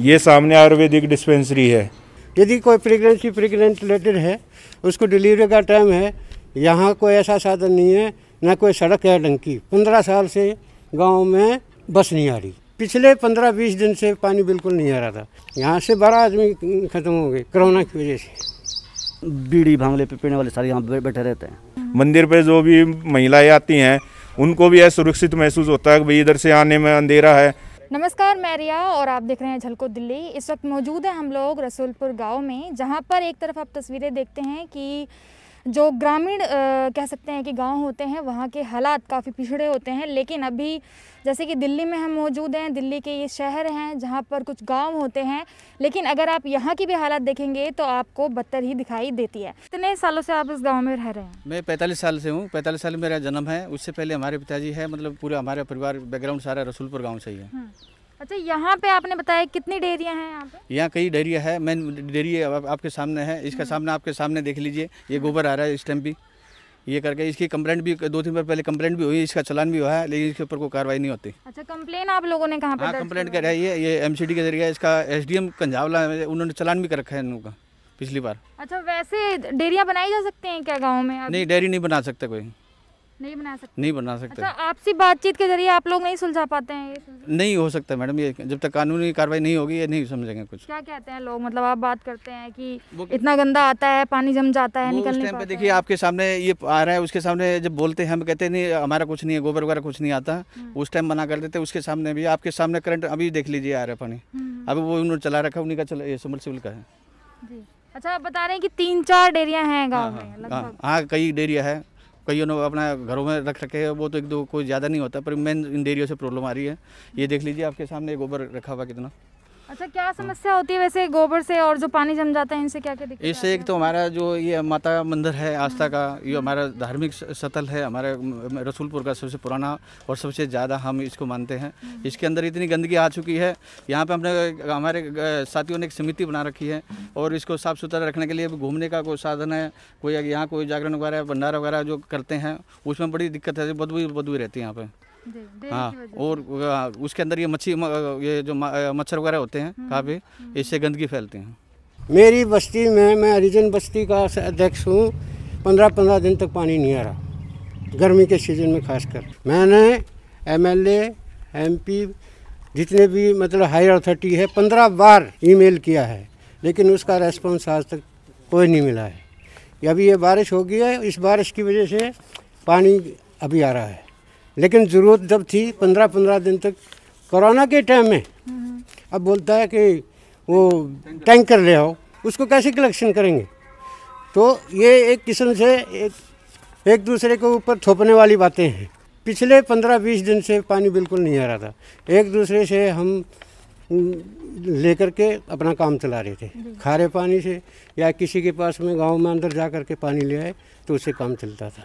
ये सामने आयुर्वेदिक डिस्पेंसरी है यदि कोई प्रेगनेंसी प्रेगनेंट रिलेटेड है उसको डिलीवरी का टाइम है यहाँ कोई ऐसा साधन नहीं है ना कोई सड़क है ढंग की पंद्रह साल से गांव में बस नहीं आ रही पिछले पंद्रह बीस दिन से पानी बिल्कुल नहीं आ रहा था यहाँ से बारह आदमी खत्म हो गए कोरोना की वजह से बीड़ी भांगले पे पीने वाले सारे यहाँ बैठे रहते हैं मंदिर पे जो भी महिलाएं आती हैं उनको भी यह सुरक्षित महसूस होता है भाई इधर से आने में अंधेरा है नमस्कार मैं रिया और आप देख रहे हैं झलको दिल्ली इस वक्त मौजूद है हम लोग रसूलपुर गांव में जहां पर एक तरफ आप तस्वीरें देखते हैं कि जो ग्रामीण कह सकते हैं कि गांव होते हैं वहाँ के हालात काफ़ी पिछड़े होते हैं लेकिन अभी जैसे कि दिल्ली में हम मौजूद हैं दिल्ली के ये शहर हैं जहाँ पर कुछ गांव होते हैं लेकिन अगर आप यहाँ की भी हालात देखेंगे तो आपको बदतर ही दिखाई देती है कितने सालों से आप इस गाँव में रह रहे हैं मैं पैंतालीस साल से हूँ पैंतालीस साल मेरा जन्म है उससे पहले हमारे पिताजी है मतलब पूरा हमारा परिवार बैकग्राउंड सारा रसूलपुर गाँव से ही है हम्म। अच्छा यहाँ पे आपने बताया कितनी डेयरियाँ हैं यहाँ पे यहाँ कई डेयरिया है मेन डेयरी आप, आपके सामने है इसका हम्म। सामना आपके सामने देख लीजिए ये गोबर आ रहा है इस टाइम भी ये करके इसकी कंप्लेंट भी दो तीन बार पहले कंप्लेंट भी हुई इसका चलान भी हुआ है लेकिन इसके ऊपर कोई कार्रवाई नहीं होती अच्छा कंप्लेन आप लोगों ने कहाँ हाँ कंप्लेंट कर रही है ये एमसीडी के जरिए इसका एसडीएम कंझावला उन्होंने चलान भी कर रखा है इन का पिछली बार अच्छा वैसे डेयरिया बनाई जा सकती हैं क्या गाँव में नहीं डेयरी नहीं बना सकते कोई नहीं बना सकते नहीं बना सकते अच्छा आपसी बातचीत के जरिए आप लोग नहीं सुलझा पाते हैं ये नहीं हो सकता मैडम ये जब तक कानूनी कार्रवाई नहीं होगी ये नहीं समझेंगे कुछ क्या कहते हैं लोग मतलब आप बात करते हैं कि इतना गंदा आता है पानी जम जाता है निकलने पे देखिए आपके सामने ये आ रहा है उसके सामने जब बोलते हैं हम कहते नहीं हमारा कुछ नहीं है गोबर वगैरह कुछ नहीं आता हम्म। उस टाइम मना कर देते उसके सामने भी आपके सामने करंट अभी देख लीजिए आ रहा है पानी हम्म। अभी वो उन्होंने चला रखा उन्हीं का चला ये सिविल का है अच्छा आप बता रहे हैं कि तीन चार डेरिया हैं गांव हाँ, हाँ। में हाँ, लगभग हाँ कई डेरिया है कईयों ने अपना घरों में रख रखे हैं वो तो एक दो कोई ज़्यादा नहीं होता पर मेन इन डेरियों से प्रॉब्लम आ रही है ये देख लीजिए आपके सामने गोबर रखा हुआ कितना अच्छा क्या समस्या होती है वैसे गोबर से और जो पानी जम जाता है इनसे क्या क्या दिक्कत इससे एक तो हमारा जो ये माता मंदिर है आस्था का ये हमारा धार्मिक स्थल है हमारे रसूलपुर का सबसे पुराना और सबसे ज़्यादा हम इसको मानते हैं हम्म। इसके अंदर इतनी गंदगी आ चुकी है यहाँ पे हमने हमारे साथियों ने एक समिति बना रखी है और इसको साफ़ सुथरा रखने के लिए घूमने का कोई साधन है कोई यहाँ कोई जागरण वगैरह भंडारा वगैरह जो करते हैं उसमें बड़ी दिक्कत है बदबू बदबू रहती है यहाँ पर हाँ और उसके अंदर ये मच्छी ये जो मच्छर वगैरह होते हैं हम्म, काफ़ी हम्म। इससे गंदगी फैलते हैं मेरी बस्ती में मैं हरिजन बस्ती का अध्यक्ष हूँ पंद्रह पंद्रह दिन तक पानी नहीं आ रहा गर्मी के सीज़न में खासकर मैंने एमएलए एमपी जितने भी मतलब हायर अथॉरिटी है पंद्रह बार ईमेल किया है लेकिन उसका रेस्पॉन्स आज तक कोई नहीं मिला है अभी ये बारिश हो गई है इस बारिश की वजह से पानी अभी आ रहा है लेकिन ज़रूरत जब थी पंद्रह पंद्रह दिन तक कोरोना के टाइम में हम्म। अब बोलता है कि वो टैंकर ले आओ उसको कैसे कलेक्शन करेंगे तो ये एक किस्म से एक एक दूसरे के ऊपर थोपने वाली बातें हैं पिछले पंद्रह बीस दिन से पानी बिल्कुल नहीं आ रहा था एक दूसरे से हम लेकर के अपना काम चला रहे थे खारे पानी से या किसी के पास में गांव में अंदर जा कर के पानी ले आए तो उसे काम चलता था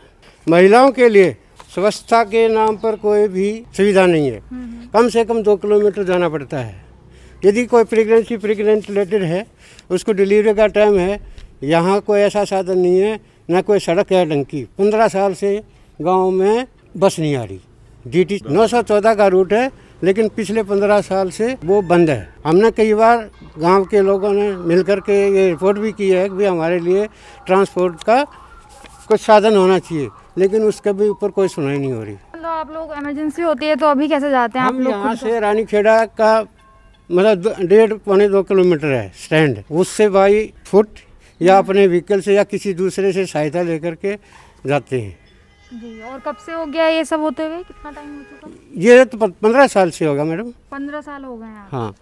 महिलाओं के लिए स्वच्छता के नाम पर कोई भी सुविधा नहीं है हम्म, हम्म। कम से कम दो किलोमीटर जाना पड़ता है यदि कोई प्रेगनेंसी प्रेगनेंट रिलेटेड है उसको डिलीवरी का टाइम है यहाँ कोई ऐसा साधन नहीं है ना कोई सड़क है डंकी पंद्रह साल से गाँव में बस नहीं आ रही डीटी 914 का रूट है लेकिन पिछले पंद्रह साल से वो बंद है हमने कई बार गांव के लोगों ने मिलकर के ये रिपोर्ट भी की है कि हमारे लिए ट्रांसपोर्ट का कुछ साधन होना चाहिए लेकिन उसके भी ऊपर कोई सुनाई नहीं हो रही तो आप लोग इमरजेंसी होती है तो अभी कैसे जाते हैं हम लोग यहाँ से रानी खेड़ा का मतलब डेढ़ पौने दो किलोमीटर है स्टैंड उससे बाई फुट या अपने व्हीकल से या किसी दूसरे से सहायता लेकर के जाते हैं जी और कब से हो गया ये सब होते हुए कितना टाइम हो चुका ये तो पंद्रह साल से होगा मैडम पंद्रह साल हो गए हाँ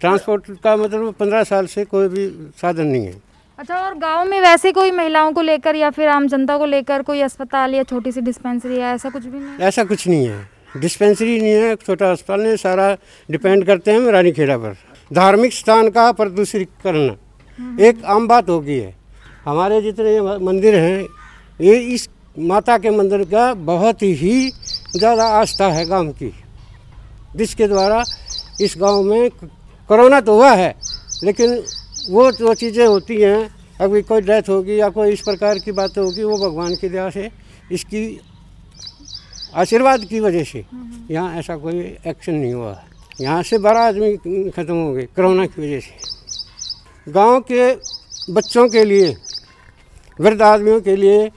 ट्रांसपोर्ट का मतलब पंद्रह साल से कोई भी साधन नहीं है अच्छा और गांव में वैसे कोई महिलाओं को लेकर या फिर आम जनता को लेकर कोई अस्पताल या छोटी सी डिस्पेंसरी या ऐसा कुछ भी नहीं ऐसा कुछ नहीं है डिस्पेंसरी नहीं है छोटा अस्पताल नहीं सारा डिपेंड करते हैं रानी खेड़ा पर धार्मिक स्थान का प्रदूषण हम्म। एक आम बात होगी है हमारे जितने मंदिर हैं ये इस माता के मंदिर का बहुत ही ज़्यादा आस्था है गांव की जिसके द्वारा इस गांव में कोरोना तो हुआ है लेकिन वो जो चीज़ें होती हैं अभी कोई डेथ होगी या कोई इस प्रकार की बात होगी वो भगवान की दया से इसकी आशीर्वाद की वजह से यहाँ ऐसा कोई एक्शन नहीं हुआ है यहाँ से बारह आदमी ख़त्म हो गए कोरोना की वजह से गांव के बच्चों के लिए वृद्ध आदमियों के लिए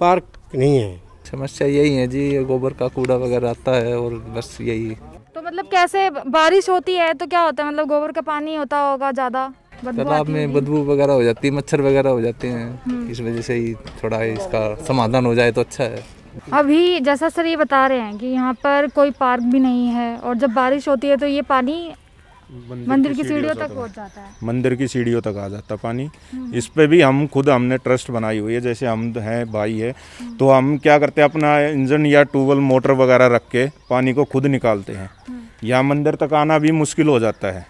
पार्क नहीं है समस्या यही है जी गोबर का कूड़ा वगैरह आता है और बस यही तो मतलब कैसे बारिश होती है तो क्या होता है मतलब गोबर का पानी होता होगा ज़्यादा तालाब में बदबू वगैरह हो जाती है मच्छर वगैरह हो जाते हैं हम्म। इस वजह से ही थोड़ा इसका समाधान हो जाए तो अच्छा है अभी जैसा सर ये बता रहे हैं कि यहाँ पर कोई पार्क भी नहीं है और जब बारिश होती है तो ये पानी मंदिर की सीढ़ियों तक पहुंच जाता है मंदिर की सीढ़ियों तक आ जाता पानी हम्म। इस पे भी हम खुद हमने ट्रस्ट बनाई हुई है जैसे हम हैं भाई है हम्म। तो हम क्या करते हैं अपना इंजन या ट्यूबवेल मोटर वगैरह रख के पानी को खुद निकालते हैं हम्म। यहाँ मंदिर तक आना भी मुश्किल हो जाता है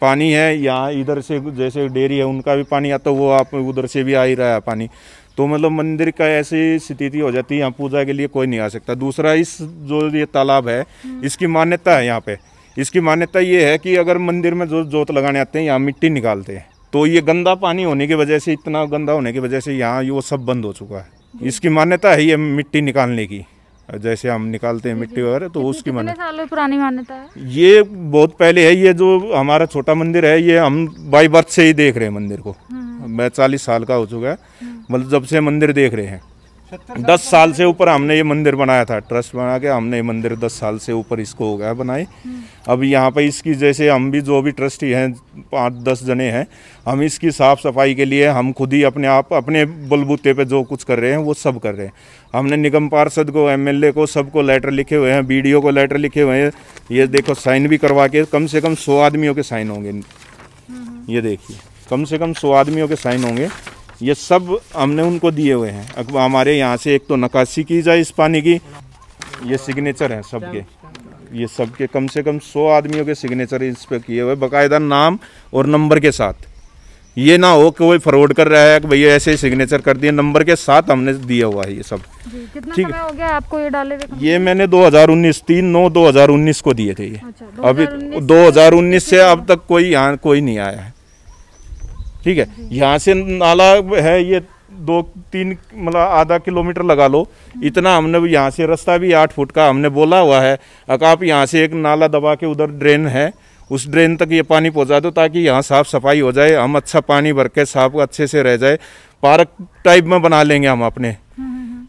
पानी है यहाँ इधर से जैसे डेरी है उनका भी पानी आता तो वो आप उधर से भी आ ही रहा है पानी तो मतलब मंदिर का ऐसी स्थिति हो जाती है यहाँ पूजा के लिए कोई नहीं आ सकता दूसरा इस जो ये तालाब है इसकी मान्यता है यहाँ पे इसकी मान्यता ये है कि अगर मंदिर में जो जोत लगाने आते हैं यहाँ मिट्टी निकालते हैं तो ये गंदा पानी होने की वजह से इतना गंदा होने की वजह से यहाँ वो सब बंद हो चुका है इसकी मान्यता है ये मिट्टी निकालने की जैसे हम निकालते हैं मिट्टी वगैरह तो उसकी मान्यता पुरानी मान्यता है ये बहुत पहले है ये जो हमारा छोटा मंदिर है ये हम बाई बर्थ से ही देख रहे हैं मंदिर को हम्म। मैं चालीस साल का हो चुका है हम्म। मतलब जब से मंदिर देख रहे हैं दस साल से ऊपर हमने ये मंदिर बनाया था ट्रस्ट बना के हमने ये मंदिर दस साल से ऊपर इसको हो गया बनाए हम्म। अब यहाँ पे इसकी जैसे हम भी जो भी ट्रस्टी हैं पाँच दस जने हैं हम इसकी साफ़ सफाई के लिए हम खुद ही अपने आप अपने बलबूते पे जो कुछ कर रहे हैं वो सब कर रहे हैं हमने निगम पार्षद को एमएलए को सबको लेटर लिखे हुए हैं बी को लेटर लिखे हुए हैं ये देखो साइन भी करवा के कम से कम सौ आदमियों के साइन होंगे हम्म। ये देखिए कम से कम सौ आदमियों के साइन होंगे ये सब हमने उनको दिए हुए हैं अब हमारे यहाँ से एक तो नक्काशी की जाए इस पानी की ये सिग्नेचर है सबके ये सबके कम से कम सौ आदमियों के सिग्नेचर इस पर किए हुए बाकायदा नाम और नंबर के साथ ये ना हो कि वही फॉरवर्ड कर रहा है कि भैया ऐसे ही सिग्नेचर कर दिए नंबर के साथ हमने दिया हुआ है ये सब ठीक है हो गया आपको ये डाले ये मैंने 2019 तीन नौ दो को दिए थे ये अच्छा, अभी 2019 से अब तक कोई यहाँ कोई नहीं आया है ठीक है यहाँ से नाला है ये दो तीन मतलब आधा किलोमीटर लगा लो इतना हमने यहाँ से रास्ता भी आठ फुट का हमने बोला हुआ है अगर आप यहाँ से एक नाला दबा के उधर ड्रेन है उस ड्रेन तक ये पानी पहुँचा दो ताकि यहाँ साफ़ सफाई हो जाए हम अच्छा पानी भर के साफ अच्छे से रह जाए पार्क टाइप में बना लेंगे हम अपने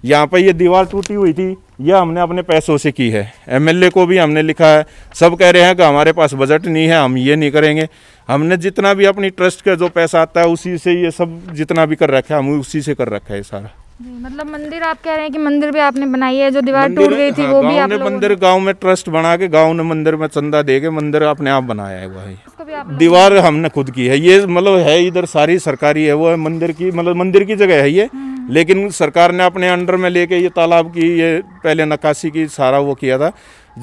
यहाँ पर ये दीवार टूटी हुई थी यह हमने अपने पैसों से की है एमएलए को भी हमने लिखा है सब कह रहे हैं कि हमारे पास बजट नहीं है हम ये नहीं करेंगे हमने जितना भी अपनी ट्रस्ट का जो पैसा आता है उसी से ये सब जितना भी कर रखा है हम उसी से कर रखा है सारा मतलब मंदिर आप कह रहे हैं कि मंदिर भी आपने बनाई है जो दीवार टूट गई थी हाँ, वो भी आपने मंदिर गांव में ट्रस्ट बना के गांव ने मंदिर में चंदा दे के मंदिर अपने आप बनाया है भाई दीवार हमने खुद की है ये मतलब है इधर सारी सरकारी है वो है मंदिर की मतलब मंदिर की जगह है ये हम्म। लेकिन सरकार ने अपने अंडर में लेके ये तालाब की ये पहले नक्काशी की सारा वो किया था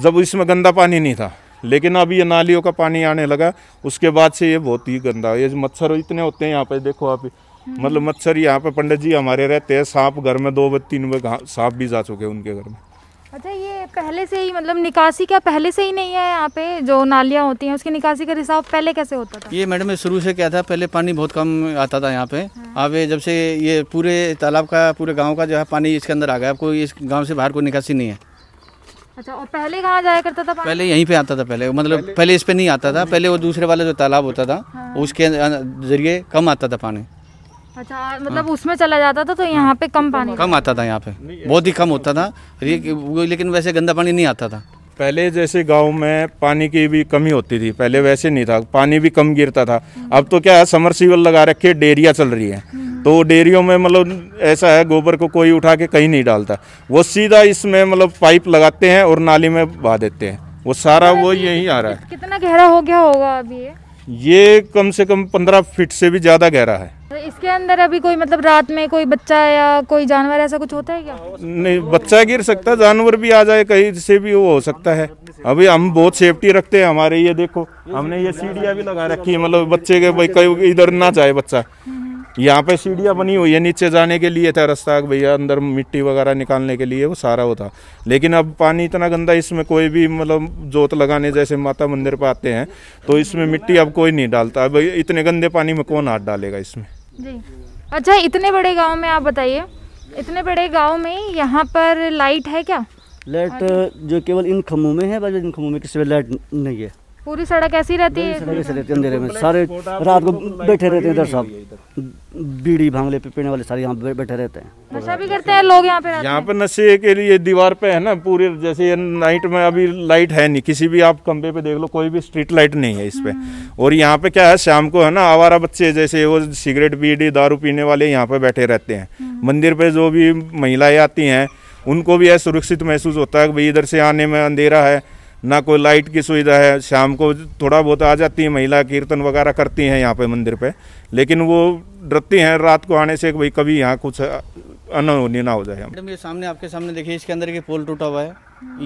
जब इसमें गंदा पानी नहीं था लेकिन अब ये नालियों का पानी आने लगा उसके बाद से ये बहुत ही गंदा ये मच्छर इतने होते हैं यहाँ पे देखो आप मतलब मच्छर यहाँ पे पंडित जी हमारे रहते हैं सांप घर में दो तीन बजे सांप भी जा चुके हैं उनके घर में अच्छा ये पहले से ही मतलब निकासी क्या पहले से ही नहीं है यहाँ पे जो नालियाँ होती हैं उसकी निकासी का रिसाव पहले कैसे होता था ये मैडम शुरू से क्या था पहले पानी बहुत कम आता था यहाँ पे हाँ। अब जब से ये पूरे तालाब का पूरे गांव का जो है पानी इसके अंदर आ गया आपको इस गांव से बाहर कोई निकासी नहीं है अच्छा और पहले कहाँ जाया करता था पहले यहीं पे आता था पहले मतलब पहले, पहले इस पे नहीं आता था पहले वो दूसरे वाला जो तालाब होता था हाँ। उसके अं-, अं-, जरिए कम आता था पानी अच्छा हाँ। मतलब हाँ। उसमें चला जाता था तो हाँ। यहाँ हाँ। पे कम पानी कम आता था यहाँ पे बहुत ही कम होता था हम्म। लेकिन वैसे गंदा पानी नहीं आता था पहले जैसे गांव में पानी की भी कमी होती थी पहले वैसे नहीं था पानी भी कम गिरता था हम्म। अब तो क्या है समरसीवल लगा रखे डेरिया चल रही है हम्म। तो डेयरियों में मतलब ऐसा है गोबर को कोई उठा के कहीं नहीं डालता वो सीधा इसमें मतलब पाइप लगाते हैं और नाली में बहा देते हैं वो सारा वो यही आ रहा है कितना गहरा हो गया होगा अभी ये कम से कम पंद्रह फीट से भी ज़्यादा गहरा है तो इसके अंदर अभी कोई मतलब रात में कोई बच्चा या कोई जानवर ऐसा कुछ होता है क्या नहीं बच्चा गिर सकता है जानवर भी आ जाए कहीं से भी वो हो सकता है अभी हम बहुत सेफ्टी रखते हैं हमारे ये देखो हमने ये सीढ़िया भी लगा रखी है मतलब बच्चे के भाई कहीं इधर ना जाए बच्चा यहाँ पे सीढ़ियाँ बनी हुई है नीचे जाने के लिए था रास्ता भैया अंदर मिट्टी वगैरह निकालने के लिए वो सारा होता लेकिन अब पानी इतना गंदा इसमें कोई भी मतलब जोत लगाने जैसे माता मंदिर पर आते हैं तो इसमें मिट्टी अब कोई नहीं डालता अब इतने गंदे पानी में कौन हाथ डालेगा इसमें जी अच्छा इतने बड़े गाँव में आप बताइए इतने बड़े गाँव में यहाँ पर लाइट है क्या लाइट जो केवल इन खम्भों में है इन खम्भों में किसी में लाइट नहीं है पूरी सड़क ऐसी रहती है सड़क ऐसी अंधेरे में सारे रात को बैठे रहते हैं इधर सब बीड़ी भांगले पे पीने वाले सारे यहाँ बैठे रहते हैं नशा भी करते हैं लोग यहाँ पे यहाँ पे नशे के लिए दीवार पे है ना पूरे जैसे ये नाइट में अभी लाइट है नहीं किसी भी आप कम्बे पे देख लो कोई भी स्ट्रीट लाइट नहीं है इस पे हम्म। और यहाँ पे क्या है शाम को है ना आवारा बच्चे जैसे वो सिगरेट बीड़ी दारू पीने वाले यहाँ पे बैठे रहते हैं हम्म। मंदिर पे जो भी महिलाएं आती है उनको भी यह सुरक्षित महसूस होता है भाई इधर से आने में अंधेरा है ना कोई लाइट की सुविधा है शाम को थोड़ा बहुत आ जाती है महिला कीर्तन वगैरह करती हैं यहाँ पे मंदिर पे लेकिन वो डरती हैं रात को आने से भाई कभी यहाँ कुछ अनहोनी ना हो जाए मैडम ये सामने आपके सामने देखिए इसके अंदर के पोल टूटा हुआ है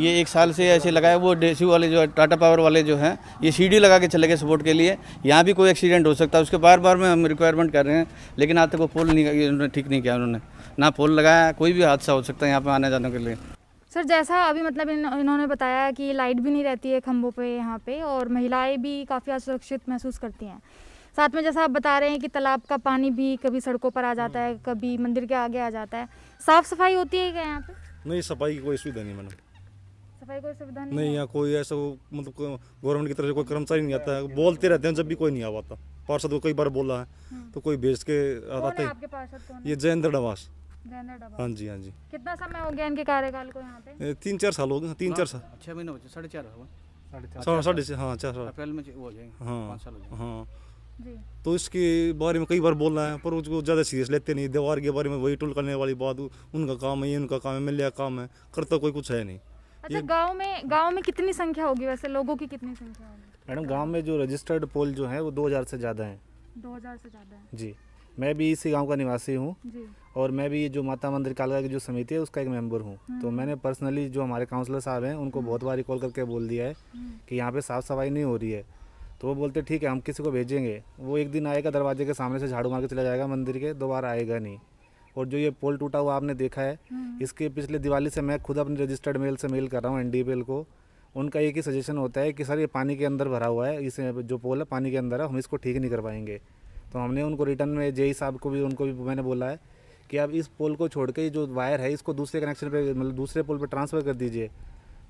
ये एक साल से ऐसे लगाए वो डेसी वाले जो टाटा पावर वाले जो हैं ये सीढ़ी लगा के चले गए सपोर्ट के लिए यहाँ भी कोई एक्सीडेंट हो सकता है उसके बार बार में हम रिक्वायरमेंट कर रहे हैं लेकिन आज तक वो पोल नहीं उन्होंने ठीक नहीं किया उन्होंने ना पोल लगाया कोई भी हादसा हो सकता है यहाँ पर आने जाने के लिए सर जैसा अभी मतलब इन, इन्होंने बताया कि लाइट भी नहीं रहती है खम्भों पे यहाँ पे और महिलाएं भी काफ़ी असुरक्षित महसूस करती हैं साथ में जैसा आप बता रहे हैं कि तालाब का पानी भी कभी सड़कों पर आ जाता है हम्म। कभी मंदिर के आगे आ जाता है साफ़ सफाई होती है क्या यहाँ पे नहीं सफाई की कोई सुविधा नहीं मैडम सफाई कोई सुविधा नहीं नहीं यहाँ कोई ऐसा मतलब गवर्नमेंट की तरफ से कोई कर्मचारी नहीं आता है बोलते रहते हैं जब भी कोई नहीं आ पाता पार्षद को कई बार बोला है हम्म। तो कोई भेज के आते हैं ये जयेंद्र नवास हाँ जी हाँ जी कितना समय हो गया इनके कार्यकाल को यहाँ पे तीन चार साल हो गए हाँ, तीन चार साल महीने साढ़े चार साढ़े हाँ चार साल अप्रैल में वो हाँ, हाँ। तो इसके बारे में कई बार बोल रहे हैं पर उसको ज़्यादा सीरियस लेते नहीं दीवार के बारे में वही टूल करने वाली बात उनका काम है ये उनका काम है मिल काम है करता कोई कुछ है नहीं अच्छा गांव में गांव में कितनी संख्या होगी वैसे लोगों की कितनी संख्या होगी मैडम गांव में जो रजिस्टर्ड पोल जो है वो 2000 से ज़्यादा है 2000 से ज़्यादा है जी मैं भी इसी गांव का निवासी हूँ और मैं भी ये जो माता मंदिर कालका की जो समिति है उसका एक मेंबर हूँ तो हम्म। मैंने पर्सनली जो हमारे काउंसलर साहब हैं उनको हम्म। बहुत बार कॉल करके बोल दिया है हम्म। कि यहाँ पे साफ़ सफाई नहीं हो रही है तो वो बोलते ठीक है हम किसी को भेजेंगे वो एक दिन आएगा दरवाजे के सामने से झाड़ू मार के चला जाएगा मंदिर के दोबारा आएगा नहीं और जो ये पोल टूटा हुआ आपने देखा है इसके पिछले दिवाली से मैं खुद अपने रजिस्टर्ड मेल से मेल कर रहा हूँ एन को उनका एक ही सजेशन होता है कि सर ये पानी के अंदर भरा हुआ है इसे जो पोल है पानी के अंदर है हम इसको ठीक नहीं कर पाएंगे तो हमने उनको रिटर्न में जे e साहब को भी उनको भी मैंने बोला है कि आप इस पोल को छोड़ के जो वायर है इसको दूसरे कनेक्शन पर मतलब दूसरे पोल पर ट्रांसफ़र कर दीजिए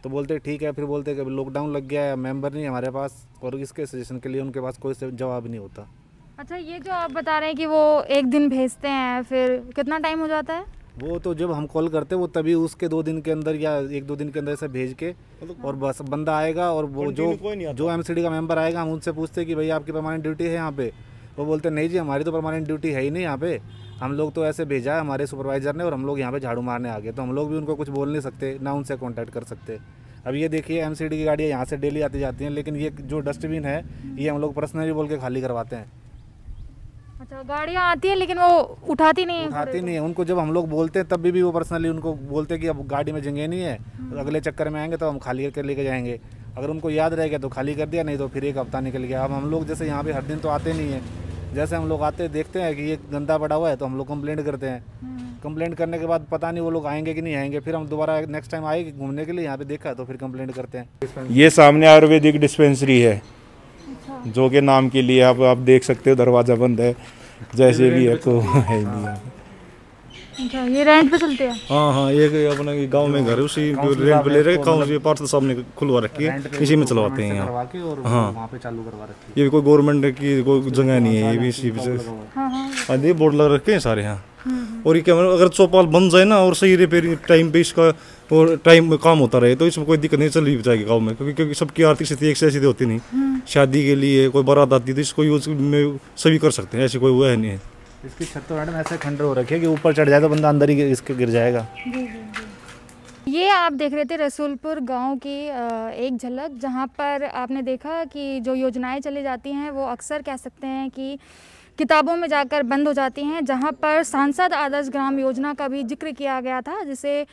तो बोलते ठीक है फिर बोलते कि लॉकडाउन लग गया है मेंबर नहीं हमारे पास और इसके सजेशन के लिए उनके पास कोई जवाब नहीं होता अच्छा ये जो आप बता रहे हैं कि वो एक दिन भेजते हैं फिर कितना टाइम हो जाता है वो तो जब हम कॉल करते वो तभी उसके दो दिन के अंदर या एक दो दिन के अंदर से भेज के मतलब और बस बंदा आएगा और वो जो जो एम का मेम्बर आएगा हम उनसे पूछते कि भाई आपकी परमानेंट ड्यूटी है यहाँ पे वो बोलते नहीं जी हमारी तो परमानेंट ड्यूटी है ही नहीं यहाँ पे हम लोग तो ऐसे भेजा है हमारे सुपरवाइज़र ने और हम लोग यहाँ पे झाड़ू मारने आ गए तो हम लोग भी उनको कुछ बोल नहीं सकते ना उनसे कॉन्टैक्ट कर सकते अब ये देखिए एम की गाड़ियाँ यहाँ से डेली आती जाती हैं लेकिन ये जो डस्टबिन है ये हम लोग पर्सनली बोल के खाली करवाते हैं अच्छा गाड़ियाँ आती हैं लेकिन वो उठाती नहीं उठाती नहीं है उनको जब हम लोग बोलते हैं तब भी, भी वो पर्सनली उनको बोलते हैं कि अब गाड़ी में जंगे नहीं है हम्म। अगले चक्कर में आएंगे तो हम खाली करके लेके जाएंगे अगर उनको याद रह गया तो खाली कर दिया नहीं तो फिर एक हफ्ता निकल गया अब हम लोग जैसे यहाँ पे हर दिन तो आते नहीं है जैसे हम लोग आते देखते हैं कि ये गंदा पड़ा हुआ है तो हम लोग कंप्लेंट करते हैं कंप्लेंट हम्म। करने के बाद पता नहीं वो लोग आएंगे कि नहीं आएंगे फिर हम दोबारा नेक्स्ट टाइम आए घूमने के लिए यहाँ पे देखा तो फिर कंप्लेंट करते हैं ये सामने आयुर्वेदिक डिस्पेंसरी है अच्छा। जो कि नाम के लिए आप आप देख सकते हो दरवाज़ा बंद है जैसे भी है तो है नहीं अच्छा, ये रेंट पे चलते हैं हाँ हाँ ये अपना गांव में घर उसी रेंट पे ले रहे काउंसिल पार्षद साहब ने खुलवा रखी है इसी में चलवाते हैं यहाँ हाँ पे चालू करवा रखी ये भी कोई गवर्नमेंट की कोई जगह नहीं है ये हाँ, भी हाँ, इसी हाँ, हाँ ये बोर्ड लगा रखे हैं सारे यहाँ हम्म, हम्म। और ये क्या अगर चौपाल बन जाए ना और सही रिपेयर टाइम पे इसका और टाइम में काम होता रहे तो इसमें कोई दिक्कत नहीं चली जाएगी गाँव में क्योंकि क्योंकि सबकी आर्थिक स्थिति एक से ऐसी होती नहीं हम्म। शादी के लिए कोई बारात आती तो इसको यूज में सभी कर सकते हैं ऐसी कोई वह नहीं है इसकी छत तो मैडम ऐसे खंडर हो रखी है कि ऊपर चढ़ जाए तो बंदा अंदर ही इसके गिर जाएगा ये आप देख रहे थे रसूलपुर गांव की एक झलक जहां पर आपने देखा कि जो योजनाएं चली जाती हैं वो अक्सर कह सकते हैं कि किताबों में जाकर बंद हो जाती हैं जहां पर सांसद आदर्श ग्राम योजना का भी जिक्र किया गया था जिसे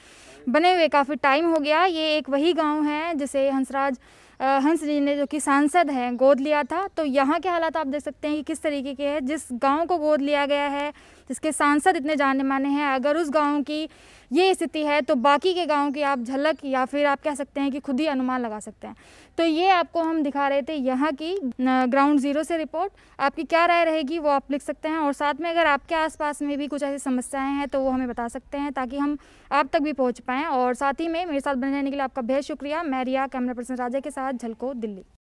बने हुए काफ़ी टाइम हो गया ये एक वही गांव है जिसे हंसराज हंस जी ने जो कि सांसद हैं गोद लिया था तो यहाँ के हालात आप देख सकते हैं कि किस तरीके के हैं जिस गाँव को गोद लिया गया है जिसके सांसद इतने जाने माने हैं अगर उस गाँव की ये स्थिति है तो बाकी के गाँव की आप झलक या फिर आप कह सकते हैं कि खुद ही अनुमान लगा सकते हैं तो ये आपको हम दिखा रहे थे यहाँ की ग्राउंड ज़ीरो से रिपोर्ट आपकी क्या राय रहेगी वो आप लिख सकते हैं और साथ में अगर आपके आसपास में भी कुछ ऐसी समस्याएं हैं तो वो हमें बता सकते हैं ताकि हम आप तक भी पहुँच पाएँ और साथ ही में मेरे साथ बने रहने के लिए आपका बेहद शुक्रिया मैं रिया कैमरा पर्सन राजा के साथ झलको दिल्ली